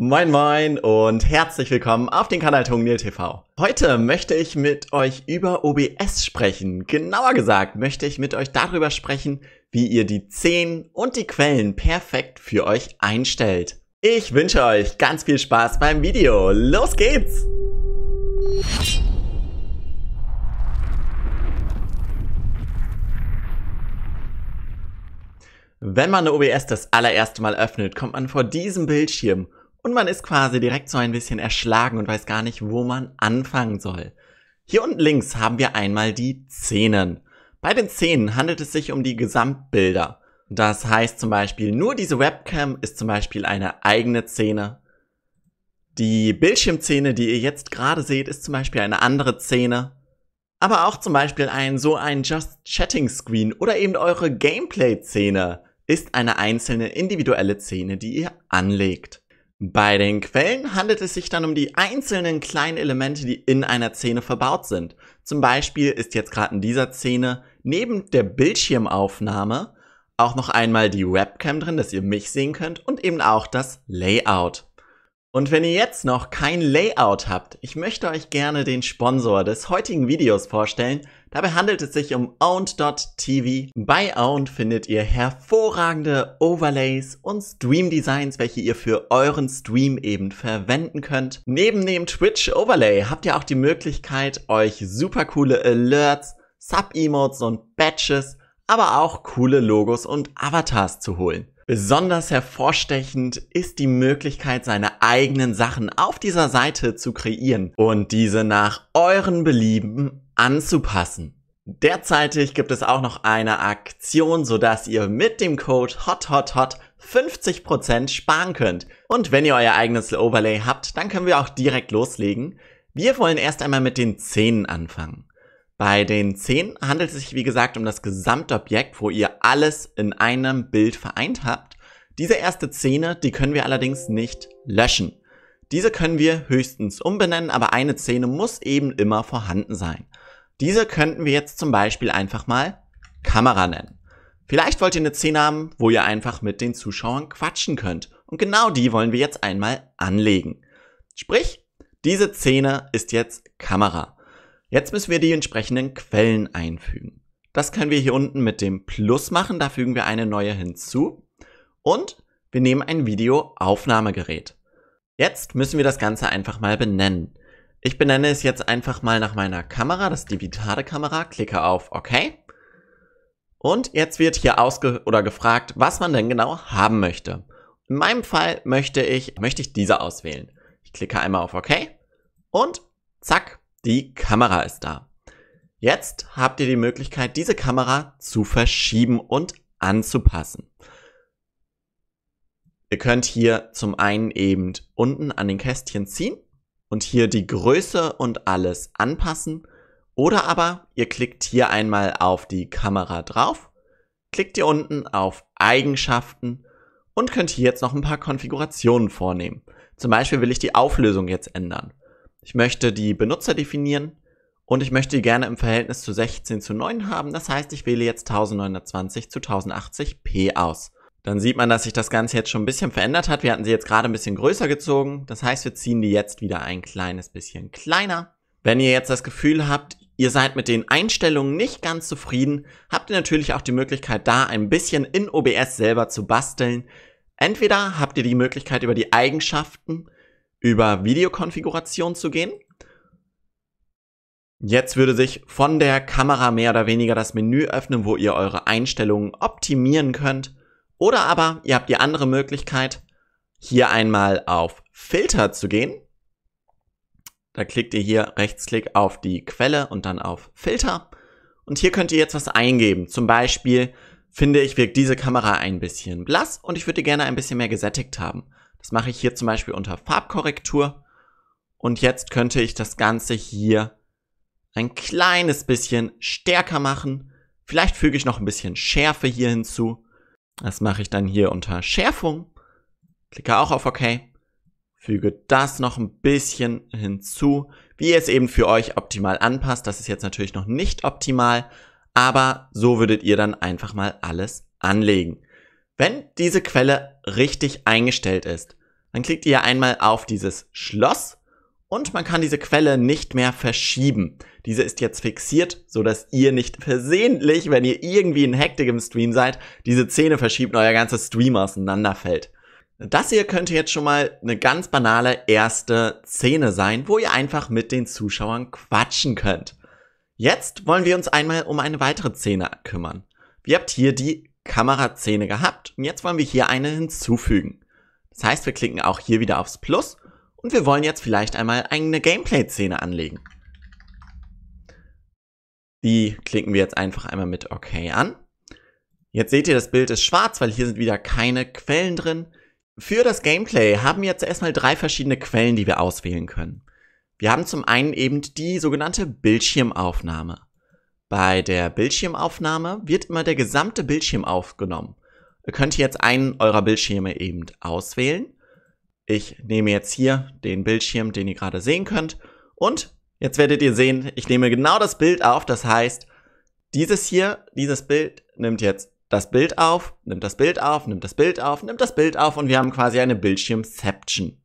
Moin Moin und herzlich willkommen auf den Kanal Tungnil TV. Heute möchte ich mit euch über OBS sprechen. Genauer gesagt möchte ich mit euch darüber sprechen, wie ihr die Szenen und die Quellen perfekt für euch einstellt. Ich wünsche euch ganz viel Spaß beim Video. Los geht's! Wenn man eine OBS das allererste Mal öffnet, kommt man vor diesem Bildschirm und man ist quasi direkt so ein bisschen erschlagen und weiß gar nicht, wo man anfangen soll. Hier unten links haben wir einmal die Szenen. Bei den Szenen handelt es sich um die Gesamtbilder. Das heißt zum Beispiel, nur diese Webcam ist zum Beispiel eine eigene Szene. Die Bildschirmszene, die ihr jetzt gerade seht, ist zum Beispiel eine andere Szene. Aber auch zum Beispiel ein so ein Just Chatting Screen oder eben eure Gameplay-Szene ist eine einzelne individuelle Szene, die ihr anlegt. Bei den Quellen handelt es sich dann um die einzelnen kleinen Elemente, die in einer Szene verbaut sind. Zum Beispiel ist jetzt gerade in dieser Szene neben der Bildschirmaufnahme auch noch einmal die Webcam drin, dass ihr mich sehen könnt und eben auch das Layout. Und wenn ihr jetzt noch kein Layout habt, ich möchte euch gerne den Sponsor des heutigen Videos vorstellen, Dabei handelt es sich um Owned.tv. Bei Owned findet ihr hervorragende Overlays und Stream-Designs, welche ihr für euren Stream eben verwenden könnt. Neben dem Twitch-Overlay habt ihr auch die Möglichkeit, euch super coole Alerts, Sub-Emotes und Badges, aber auch coole Logos und Avatars zu holen. Besonders hervorstechend ist die Möglichkeit, seine eigenen Sachen auf dieser Seite zu kreieren und diese nach euren Belieben anzupassen. Derzeitig gibt es auch noch eine Aktion, sodass ihr mit dem Code HOTHOTHOT 50% sparen könnt. Und wenn ihr euer eigenes Overlay habt, dann können wir auch direkt loslegen. Wir wollen erst einmal mit den Zähnen anfangen. Bei den Zähnen handelt es sich wie gesagt um das Gesamtobjekt, wo ihr alles in einem Bild vereint habt. Diese erste Szene, die können wir allerdings nicht löschen. Diese können wir höchstens umbenennen, aber eine Szene muss eben immer vorhanden sein. Diese könnten wir jetzt zum Beispiel einfach mal Kamera nennen. Vielleicht wollt ihr eine Szene haben, wo ihr einfach mit den Zuschauern quatschen könnt. Und genau die wollen wir jetzt einmal anlegen. Sprich, diese Szene ist jetzt Kamera. Jetzt müssen wir die entsprechenden Quellen einfügen. Das können wir hier unten mit dem Plus machen, da fügen wir eine neue hinzu. Und wir nehmen ein Videoaufnahmegerät. Jetzt müssen wir das Ganze einfach mal benennen. Ich benenne es jetzt einfach mal nach meiner Kamera, das ist die Vitale Kamera, klicke auf OK. Und jetzt wird hier ausge oder gefragt, was man denn genau haben möchte. In meinem Fall möchte ich, möchte ich diese auswählen. Ich klicke einmal auf OK und zack, die Kamera ist da. Jetzt habt ihr die Möglichkeit, diese Kamera zu verschieben und anzupassen. Ihr könnt hier zum einen eben unten an den Kästchen ziehen und hier die Größe und alles anpassen. Oder aber ihr klickt hier einmal auf die Kamera drauf, klickt hier unten auf Eigenschaften und könnt hier jetzt noch ein paar Konfigurationen vornehmen. Zum Beispiel will ich die Auflösung jetzt ändern. Ich möchte die Benutzer definieren und ich möchte die gerne im Verhältnis zu 16 zu 9 haben. Das heißt, ich wähle jetzt 1920 zu 1080p aus. Dann sieht man, dass sich das Ganze jetzt schon ein bisschen verändert hat. Wir hatten sie jetzt gerade ein bisschen größer gezogen. Das heißt, wir ziehen die jetzt wieder ein kleines bisschen kleiner. Wenn ihr jetzt das Gefühl habt, ihr seid mit den Einstellungen nicht ganz zufrieden, habt ihr natürlich auch die Möglichkeit, da ein bisschen in OBS selber zu basteln. Entweder habt ihr die Möglichkeit, über die Eigenschaften, über Videokonfiguration zu gehen. Jetzt würde sich von der Kamera mehr oder weniger das Menü öffnen, wo ihr eure Einstellungen optimieren könnt. Oder aber ihr habt die andere Möglichkeit, hier einmal auf Filter zu gehen. Da klickt ihr hier Rechtsklick auf die Quelle und dann auf Filter. Und hier könnt ihr jetzt was eingeben. Zum Beispiel finde ich, wirkt diese Kamera ein bisschen blass und ich würde gerne ein bisschen mehr gesättigt haben. Das mache ich hier zum Beispiel unter Farbkorrektur. Und jetzt könnte ich das Ganze hier ein kleines bisschen stärker machen. Vielleicht füge ich noch ein bisschen Schärfe hier hinzu. Das mache ich dann hier unter Schärfung. Klicke auch auf OK. Füge das noch ein bisschen hinzu, wie ihr es eben für euch optimal anpasst. Das ist jetzt natürlich noch nicht optimal, aber so würdet ihr dann einfach mal alles anlegen. Wenn diese Quelle richtig eingestellt ist, dann klickt ihr einmal auf dieses Schloss und man kann diese Quelle nicht mehr verschieben. Diese ist jetzt fixiert, sodass ihr nicht versehentlich, wenn ihr irgendwie in Hektik im Stream seid, diese Zähne verschiebt und euer ganzes Stream auseinanderfällt. Das hier könnte jetzt schon mal eine ganz banale erste Szene sein, wo ihr einfach mit den Zuschauern quatschen könnt. Jetzt wollen wir uns einmal um eine weitere Szene kümmern. Wir habt hier die Kamerazähne gehabt und jetzt wollen wir hier eine hinzufügen. Das heißt, wir klicken auch hier wieder aufs Plus und wir wollen jetzt vielleicht einmal eine Gameplay-Szene anlegen. Die klicken wir jetzt einfach einmal mit OK an. Jetzt seht ihr, das Bild ist schwarz, weil hier sind wieder keine Quellen drin. Für das Gameplay haben wir jetzt erstmal drei verschiedene Quellen, die wir auswählen können. Wir haben zum einen eben die sogenannte Bildschirmaufnahme. Bei der Bildschirmaufnahme wird immer der gesamte Bildschirm aufgenommen. Ihr könnt jetzt einen eurer Bildschirme eben auswählen. Ich nehme jetzt hier den Bildschirm, den ihr gerade sehen könnt und Jetzt werdet ihr sehen, ich nehme genau das Bild auf. Das heißt, dieses hier, dieses Bild nimmt jetzt das Bild auf, nimmt das Bild auf, nimmt das Bild auf, nimmt das Bild auf und wir haben quasi eine Bildschirmception.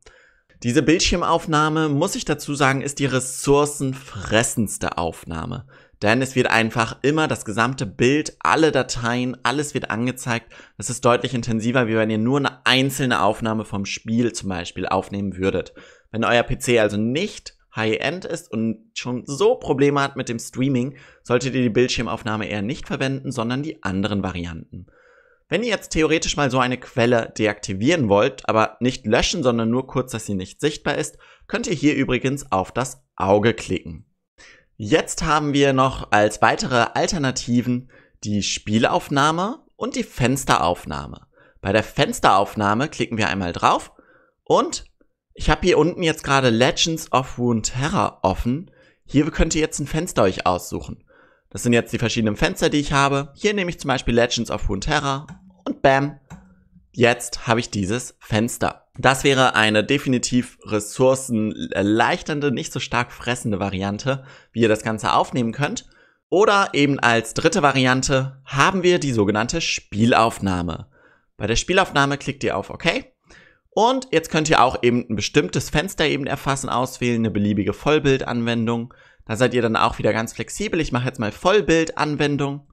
Diese Bildschirmaufnahme, muss ich dazu sagen, ist die ressourcenfressendste Aufnahme. Denn es wird einfach immer das gesamte Bild, alle Dateien, alles wird angezeigt. Das ist deutlich intensiver, wie wenn ihr nur eine einzelne Aufnahme vom Spiel zum Beispiel aufnehmen würdet. Wenn euer PC also nicht High-End ist und schon so Probleme hat mit dem Streaming, solltet ihr die Bildschirmaufnahme eher nicht verwenden, sondern die anderen Varianten. Wenn ihr jetzt theoretisch mal so eine Quelle deaktivieren wollt, aber nicht löschen, sondern nur kurz, dass sie nicht sichtbar ist, könnt ihr hier übrigens auf das Auge klicken. Jetzt haben wir noch als weitere Alternativen die Spielaufnahme und die Fensteraufnahme. Bei der Fensteraufnahme klicken wir einmal drauf und ich habe hier unten jetzt gerade Legends of Runeterra offen. Hier könnt ihr jetzt ein Fenster euch aussuchen. Das sind jetzt die verschiedenen Fenster, die ich habe. Hier nehme ich zum Beispiel Legends of Runeterra und bam, jetzt habe ich dieses Fenster. Das wäre eine definitiv ressourcenerleichternde, nicht so stark fressende Variante, wie ihr das Ganze aufnehmen könnt. Oder eben als dritte Variante haben wir die sogenannte Spielaufnahme. Bei der Spielaufnahme klickt ihr auf OK und jetzt könnt ihr auch eben ein bestimmtes Fenster eben erfassen, auswählen, eine beliebige Vollbildanwendung. Da seid ihr dann auch wieder ganz flexibel. Ich mache jetzt mal Vollbildanwendung.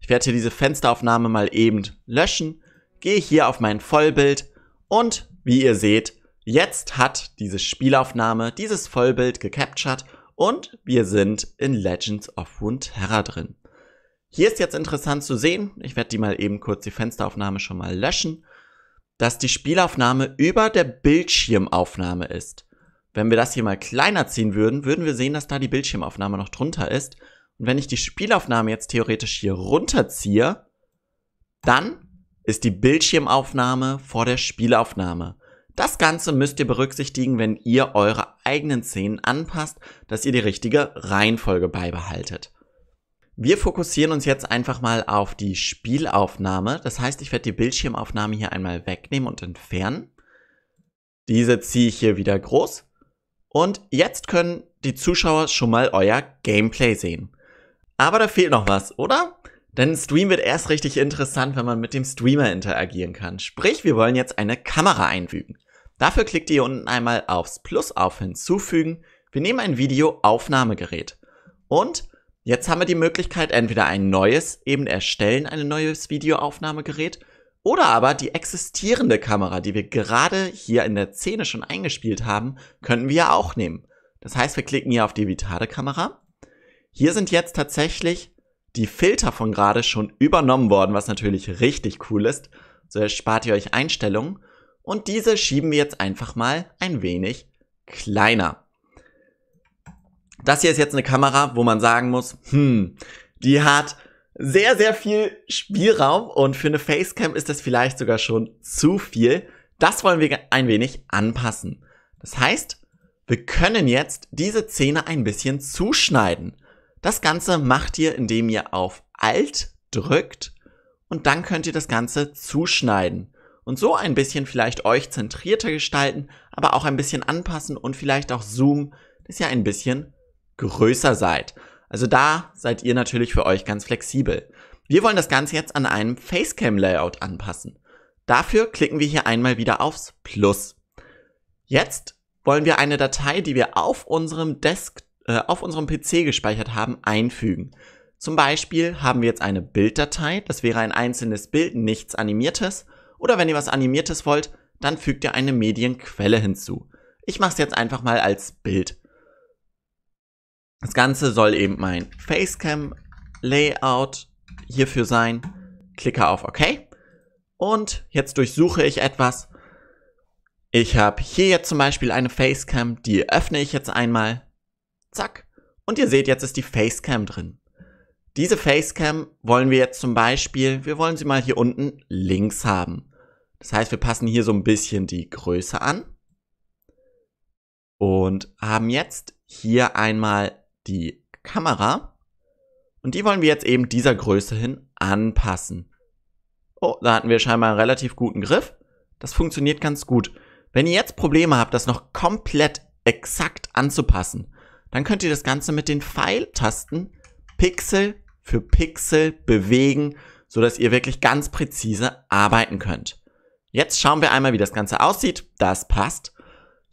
Ich werde hier diese Fensteraufnahme mal eben löschen. Gehe hier auf mein Vollbild und wie ihr seht, jetzt hat diese Spielaufnahme dieses Vollbild gecaptured und wir sind in Legends of Runeterra drin. Hier ist jetzt interessant zu sehen, ich werde die mal eben kurz die Fensteraufnahme schon mal löschen dass die Spielaufnahme über der Bildschirmaufnahme ist. Wenn wir das hier mal kleiner ziehen würden, würden wir sehen, dass da die Bildschirmaufnahme noch drunter ist. Und wenn ich die Spielaufnahme jetzt theoretisch hier runterziehe, dann ist die Bildschirmaufnahme vor der Spielaufnahme. Das Ganze müsst ihr berücksichtigen, wenn ihr eure eigenen Szenen anpasst, dass ihr die richtige Reihenfolge beibehaltet. Wir fokussieren uns jetzt einfach mal auf die Spielaufnahme. Das heißt, ich werde die Bildschirmaufnahme hier einmal wegnehmen und entfernen. Diese ziehe ich hier wieder groß. Und jetzt können die Zuschauer schon mal euer Gameplay sehen. Aber da fehlt noch was, oder? Denn ein Stream wird erst richtig interessant, wenn man mit dem Streamer interagieren kann. Sprich, wir wollen jetzt eine Kamera einfügen. Dafür klickt ihr unten einmal aufs Plus auf Hinzufügen. Wir nehmen ein Videoaufnahmegerät. Und Jetzt haben wir die Möglichkeit, entweder ein neues, eben erstellen, ein neues Videoaufnahmegerät oder aber die existierende Kamera, die wir gerade hier in der Szene schon eingespielt haben, könnten wir auch nehmen. Das heißt, wir klicken hier auf die vitale Kamera. Hier sind jetzt tatsächlich die Filter von gerade schon übernommen worden, was natürlich richtig cool ist. So erspart ihr euch Einstellungen. Und diese schieben wir jetzt einfach mal ein wenig kleiner. Das hier ist jetzt eine Kamera, wo man sagen muss, hm, die hat sehr, sehr viel Spielraum und für eine Facecam ist das vielleicht sogar schon zu viel. Das wollen wir ein wenig anpassen. Das heißt, wir können jetzt diese Szene ein bisschen zuschneiden. Das Ganze macht ihr, indem ihr auf Alt drückt und dann könnt ihr das Ganze zuschneiden und so ein bisschen vielleicht euch zentrierter gestalten, aber auch ein bisschen anpassen und vielleicht auch zoomen, dass ja ein bisschen größer seid. Also da seid ihr natürlich für euch ganz flexibel. Wir wollen das Ganze jetzt an einem Facecam-Layout anpassen. Dafür klicken wir hier einmal wieder aufs Plus. Jetzt wollen wir eine Datei, die wir auf unserem Desk, äh, auf unserem PC gespeichert haben, einfügen. Zum Beispiel haben wir jetzt eine Bilddatei, das wäre ein einzelnes Bild, nichts animiertes. Oder wenn ihr was animiertes wollt, dann fügt ihr eine Medienquelle hinzu. Ich mache es jetzt einfach mal als Bild. Das Ganze soll eben mein Facecam-Layout hierfür sein. Klicke auf OK. Und jetzt durchsuche ich etwas. Ich habe hier jetzt zum Beispiel eine Facecam, die öffne ich jetzt einmal. Zack. Und ihr seht, jetzt ist die Facecam drin. Diese Facecam wollen wir jetzt zum Beispiel, wir wollen sie mal hier unten links haben. Das heißt, wir passen hier so ein bisschen die Größe an und haben jetzt hier einmal die Kamera. Und die wollen wir jetzt eben dieser Größe hin anpassen. Oh, da hatten wir scheinbar einen relativ guten Griff. Das funktioniert ganz gut. Wenn ihr jetzt Probleme habt, das noch komplett exakt anzupassen, dann könnt ihr das Ganze mit den Pfeiltasten Pixel für Pixel bewegen, sodass ihr wirklich ganz präzise arbeiten könnt. Jetzt schauen wir einmal, wie das Ganze aussieht. Das passt.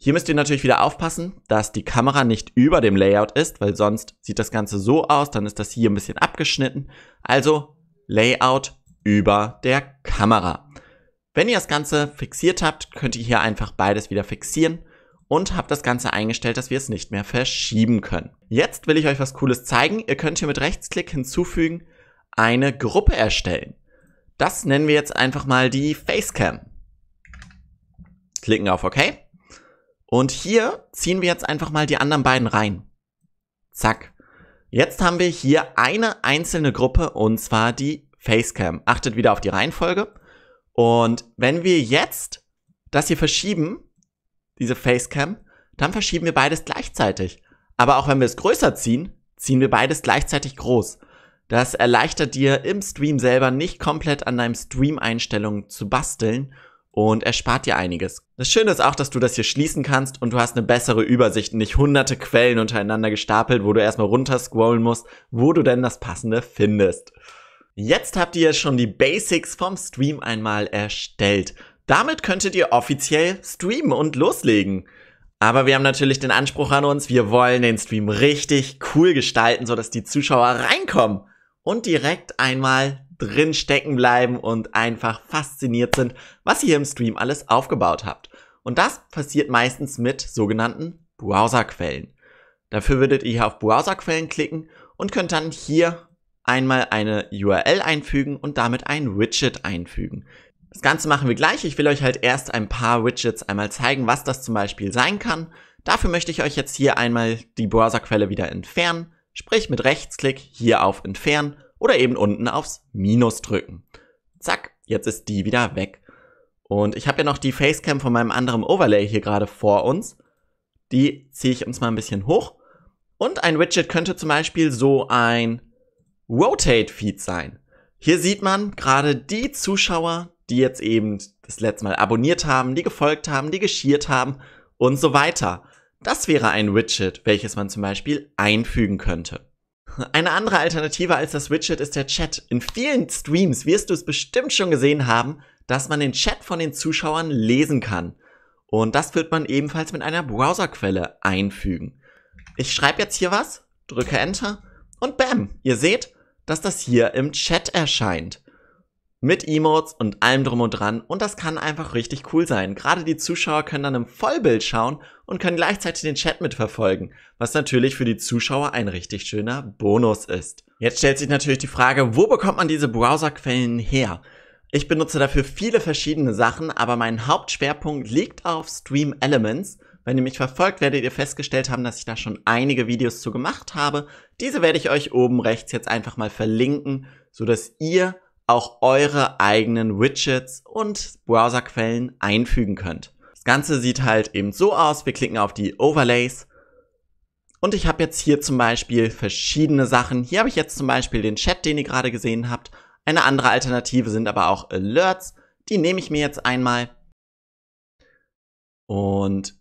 Hier müsst ihr natürlich wieder aufpassen, dass die Kamera nicht über dem Layout ist, weil sonst sieht das Ganze so aus, dann ist das hier ein bisschen abgeschnitten. Also Layout über der Kamera. Wenn ihr das Ganze fixiert habt, könnt ihr hier einfach beides wieder fixieren und habt das Ganze eingestellt, dass wir es nicht mehr verschieben können. Jetzt will ich euch was Cooles zeigen. Ihr könnt hier mit Rechtsklick hinzufügen eine Gruppe erstellen. Das nennen wir jetzt einfach mal die Facecam. Klicken auf OK. Und hier ziehen wir jetzt einfach mal die anderen beiden rein. Zack. Jetzt haben wir hier eine einzelne Gruppe und zwar die Facecam. Achtet wieder auf die Reihenfolge. Und wenn wir jetzt das hier verschieben, diese Facecam, dann verschieben wir beides gleichzeitig. Aber auch wenn wir es größer ziehen, ziehen wir beides gleichzeitig groß. Das erleichtert dir im Stream selber nicht komplett an deinem Stream-Einstellungen zu basteln und erspart dir einiges. Das Schöne ist auch, dass du das hier schließen kannst und du hast eine bessere Übersicht, nicht hunderte Quellen untereinander gestapelt, wo du erstmal runterscrollen musst, wo du denn das passende findest. Jetzt habt ihr schon die Basics vom Stream einmal erstellt. Damit könntet ihr offiziell streamen und loslegen. Aber wir haben natürlich den Anspruch an uns, wir wollen den Stream richtig cool gestalten, sodass die Zuschauer reinkommen und direkt einmal drin stecken bleiben und einfach fasziniert sind, was ihr im Stream alles aufgebaut habt. Und das passiert meistens mit sogenannten Browserquellen. Dafür würdet ihr hier auf Browserquellen klicken und könnt dann hier einmal eine URL einfügen und damit ein Widget einfügen. Das Ganze machen wir gleich. Ich will euch halt erst ein paar Widgets einmal zeigen, was das zum Beispiel sein kann. Dafür möchte ich euch jetzt hier einmal die Browserquelle wieder entfernen, sprich mit Rechtsklick hier auf Entfernen oder eben unten aufs Minus drücken. Zack, jetzt ist die wieder weg. Und ich habe ja noch die Facecam von meinem anderen Overlay hier gerade vor uns. Die ziehe ich uns mal ein bisschen hoch. Und ein Widget könnte zum Beispiel so ein Rotate Feed sein. Hier sieht man gerade die Zuschauer, die jetzt eben das letzte Mal abonniert haben, die gefolgt haben, die geschiert haben und so weiter. Das wäre ein Widget, welches man zum Beispiel einfügen könnte. Eine andere Alternative als das Widget ist der Chat. In vielen Streams wirst du es bestimmt schon gesehen haben, dass man den Chat von den Zuschauern lesen kann. Und das wird man ebenfalls mit einer Browserquelle einfügen. Ich schreibe jetzt hier was, drücke Enter und bam, ihr seht, dass das hier im Chat erscheint mit Emotes und allem drum und dran und das kann einfach richtig cool sein. Gerade die Zuschauer können dann im Vollbild schauen und können gleichzeitig den Chat mitverfolgen, was natürlich für die Zuschauer ein richtig schöner Bonus ist. Jetzt stellt sich natürlich die Frage, wo bekommt man diese Browserquellen her? Ich benutze dafür viele verschiedene Sachen, aber mein Hauptschwerpunkt liegt auf Stream Elements. Wenn ihr mich verfolgt, werdet ihr festgestellt haben, dass ich da schon einige Videos zu gemacht habe. Diese werde ich euch oben rechts jetzt einfach mal verlinken, so dass ihr auch eure eigenen Widgets und Browserquellen einfügen könnt. Das Ganze sieht halt eben so aus. Wir klicken auf die Overlays. Und ich habe jetzt hier zum Beispiel verschiedene Sachen. Hier habe ich jetzt zum Beispiel den Chat, den ihr gerade gesehen habt. Eine andere Alternative sind aber auch Alerts. Die nehme ich mir jetzt einmal. Und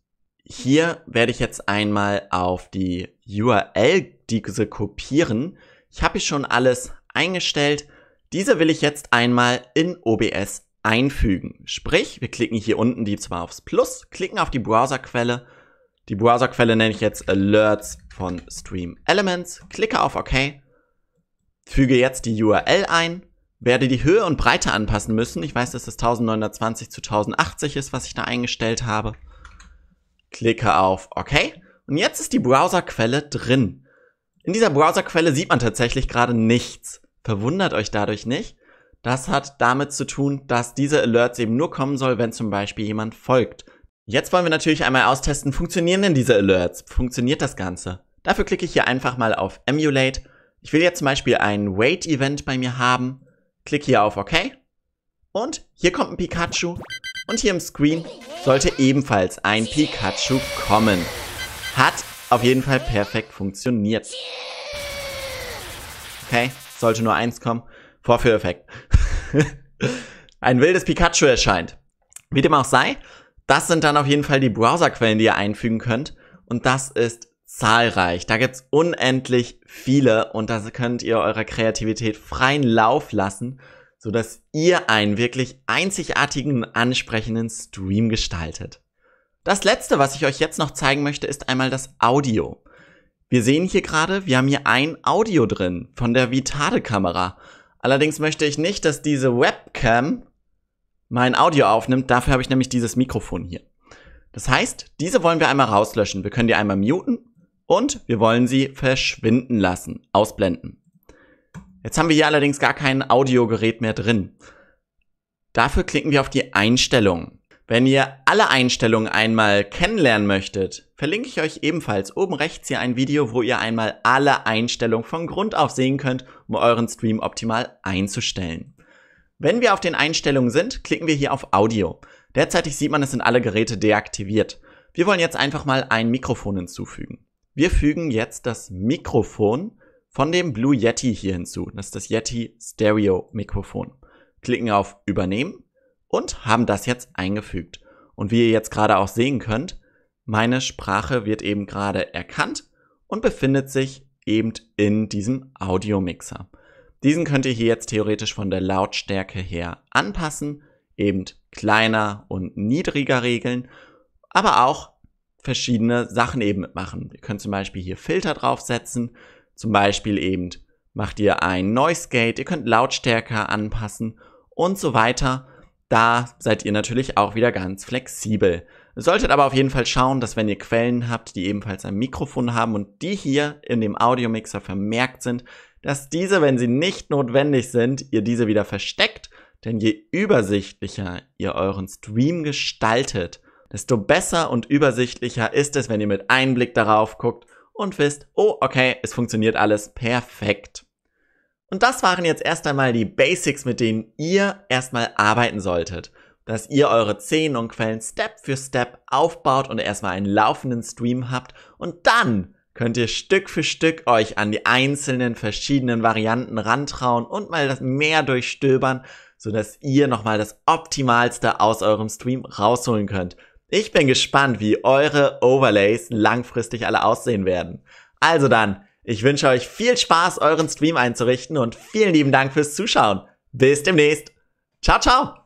hier werde ich jetzt einmal auf die URL diese kopieren. Ich habe hier schon alles eingestellt. Diese will ich jetzt einmal in OBS einfügen. Sprich, wir klicken hier unten die zwar aufs Plus, klicken auf die Browserquelle. Die Browserquelle nenne ich jetzt Alerts von Stream Elements, klicke auf OK, füge jetzt die URL ein, werde die Höhe und Breite anpassen müssen. Ich weiß, dass das 1920 zu 1080 ist, was ich da eingestellt habe. Klicke auf OK und jetzt ist die Browserquelle drin. In dieser Browserquelle sieht man tatsächlich gerade nichts. Verwundert euch dadurch nicht. Das hat damit zu tun, dass diese Alerts eben nur kommen soll, wenn zum Beispiel jemand folgt. Jetzt wollen wir natürlich einmal austesten, funktionieren denn diese Alerts? Funktioniert das Ganze? Dafür klicke ich hier einfach mal auf Emulate. Ich will jetzt zum Beispiel ein Wait-Event bei mir haben. Klicke hier auf OK. Und hier kommt ein Pikachu. Und hier im Screen sollte ebenfalls ein Pikachu kommen. Hat auf jeden Fall perfekt funktioniert. Okay, sollte nur eins kommen. Vorführeffekt. ein wildes Pikachu erscheint. Wie dem auch sei, das sind dann auf jeden Fall die Browserquellen, die ihr einfügen könnt. Und das ist zahlreich. Da gibt's unendlich viele und da könnt ihr eurer Kreativität freien Lauf lassen, sodass ihr einen wirklich einzigartigen, ansprechenden Stream gestaltet. Das letzte, was ich euch jetzt noch zeigen möchte, ist einmal das Audio. Wir sehen hier gerade, wir haben hier ein Audio drin von der Vitade-Kamera. Allerdings möchte ich nicht, dass diese Webcam mein Audio aufnimmt. Dafür habe ich nämlich dieses Mikrofon hier. Das heißt, diese wollen wir einmal rauslöschen. Wir können die einmal muten und wir wollen sie verschwinden lassen, ausblenden. Jetzt haben wir hier allerdings gar kein Audiogerät mehr drin. Dafür klicken wir auf die Einstellungen. Wenn ihr alle Einstellungen einmal kennenlernen möchtet, verlinke ich euch ebenfalls oben rechts hier ein Video, wo ihr einmal alle Einstellungen von Grund auf sehen könnt, um euren Stream optimal einzustellen. Wenn wir auf den Einstellungen sind, klicken wir hier auf Audio. Derzeitig sieht man, es sind alle Geräte deaktiviert. Wir wollen jetzt einfach mal ein Mikrofon hinzufügen. Wir fügen jetzt das Mikrofon von dem Blue Yeti hier hinzu. Das ist das Yeti Stereo Mikrofon. Klicken auf Übernehmen und haben das jetzt eingefügt. Und wie ihr jetzt gerade auch sehen könnt, meine Sprache wird eben gerade erkannt und befindet sich eben in diesem Audiomixer. Diesen könnt ihr hier jetzt theoretisch von der Lautstärke her anpassen, eben kleiner und niedriger regeln, aber auch verschiedene Sachen eben machen. Ihr könnt zum Beispiel hier Filter draufsetzen, zum Beispiel eben macht ihr ein Noise Gate, ihr könnt Lautstärke anpassen und so weiter. Da seid ihr natürlich auch wieder ganz flexibel. Ihr solltet aber auf jeden Fall schauen, dass wenn ihr Quellen habt, die ebenfalls ein Mikrofon haben und die hier in dem Audiomixer vermerkt sind, dass diese, wenn sie nicht notwendig sind, ihr diese wieder versteckt, denn je übersichtlicher ihr euren Stream gestaltet, desto besser und übersichtlicher ist es, wenn ihr mit Einblick darauf guckt und wisst, oh okay, es funktioniert alles perfekt. Und das waren jetzt erst einmal die Basics, mit denen ihr erstmal arbeiten solltet. Dass ihr eure Szenen und Quellen Step für Step aufbaut und erstmal einen laufenden Stream habt und dann könnt ihr Stück für Stück euch an die einzelnen verschiedenen Varianten rantrauen und mal das mehr durchstöbern, sodass ihr nochmal das Optimalste aus eurem Stream rausholen könnt. Ich bin gespannt, wie eure Overlays langfristig alle aussehen werden. Also dann, ich wünsche euch viel Spaß, euren Stream einzurichten und vielen lieben Dank fürs Zuschauen. Bis demnächst. Ciao, ciao.